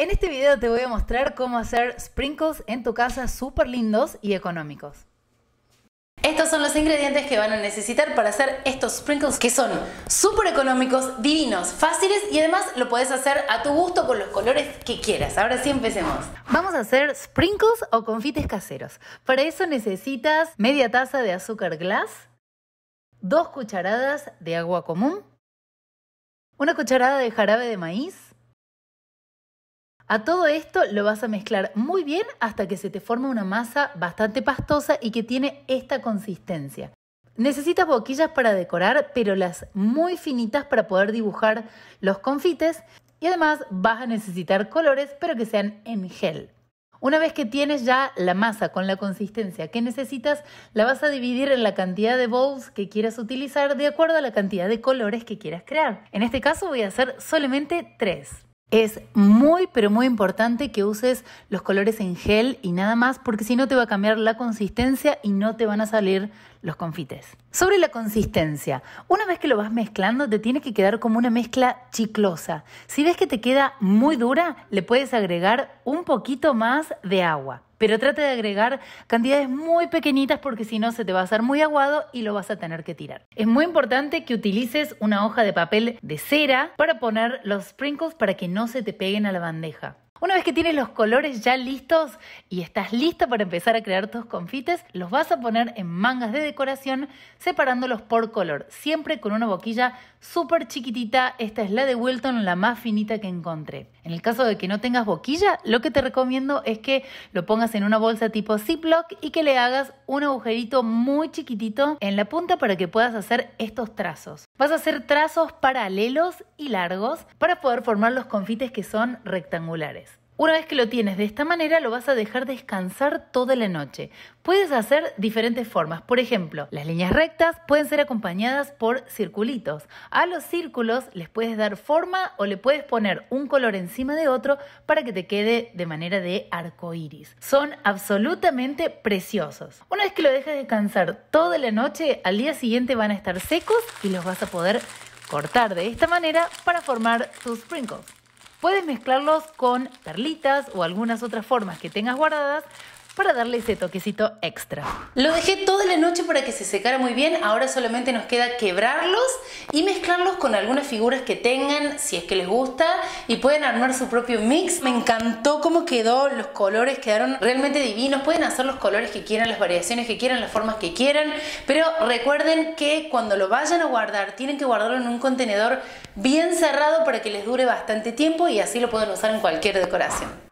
En este video te voy a mostrar cómo hacer sprinkles en tu casa súper lindos y económicos. Estos son los ingredientes que van a necesitar para hacer estos sprinkles que son súper económicos, divinos, fáciles y además lo puedes hacer a tu gusto con los colores que quieras. Ahora sí empecemos. Vamos a hacer sprinkles o confites caseros. Para eso necesitas media taza de azúcar glass, dos cucharadas de agua común, una cucharada de jarabe de maíz, a todo esto lo vas a mezclar muy bien hasta que se te forme una masa bastante pastosa y que tiene esta consistencia. Necesitas boquillas para decorar, pero las muy finitas para poder dibujar los confites y además vas a necesitar colores, pero que sean en gel. Una vez que tienes ya la masa con la consistencia que necesitas, la vas a dividir en la cantidad de bowls que quieras utilizar de acuerdo a la cantidad de colores que quieras crear. En este caso voy a hacer solamente tres. Es muy, pero muy importante que uses los colores en gel y nada más, porque si no te va a cambiar la consistencia y no te van a salir los confites. Sobre la consistencia, una vez que lo vas mezclando, te tiene que quedar como una mezcla chiclosa. Si ves que te queda muy dura, le puedes agregar un poquito más de agua pero trate de agregar cantidades muy pequeñitas porque si no se te va a hacer muy aguado y lo vas a tener que tirar. Es muy importante que utilices una hoja de papel de cera para poner los sprinkles para que no se te peguen a la bandeja. Una vez que tienes los colores ya listos y estás lista para empezar a crear tus confites, los vas a poner en mangas de decoración separándolos por color, siempre con una boquilla súper chiquitita. Esta es la de Wilton, la más finita que encontré. En el caso de que no tengas boquilla, lo que te recomiendo es que lo pongas en una bolsa tipo Ziploc y que le hagas un agujerito muy chiquitito en la punta para que puedas hacer estos trazos. Vas a hacer trazos paralelos y largos para poder formar los confites que son rectangulares. Una vez que lo tienes de esta manera, lo vas a dejar descansar toda la noche. Puedes hacer diferentes formas. Por ejemplo, las líneas rectas pueden ser acompañadas por circulitos. A los círculos les puedes dar forma o le puedes poner un color encima de otro para que te quede de manera de arco iris. Son absolutamente preciosos. Una vez que lo dejas descansar toda la noche, al día siguiente van a estar secos y los vas a poder cortar de esta manera para formar tus sprinkles. Puedes mezclarlos con perlitas o algunas otras formas que tengas guardadas para darle ese toquecito extra. Lo dejé toda la noche para que se secara muy bien, ahora solamente nos queda quebrarlos y mezclarlos con algunas figuras que tengan, si es que les gusta, y pueden armar su propio mix. Me encantó cómo quedó, los colores quedaron realmente divinos, pueden hacer los colores que quieran, las variaciones que quieran, las formas que quieran, pero recuerden que cuando lo vayan a guardar, tienen que guardarlo en un contenedor bien cerrado para que les dure bastante tiempo y así lo pueden usar en cualquier decoración.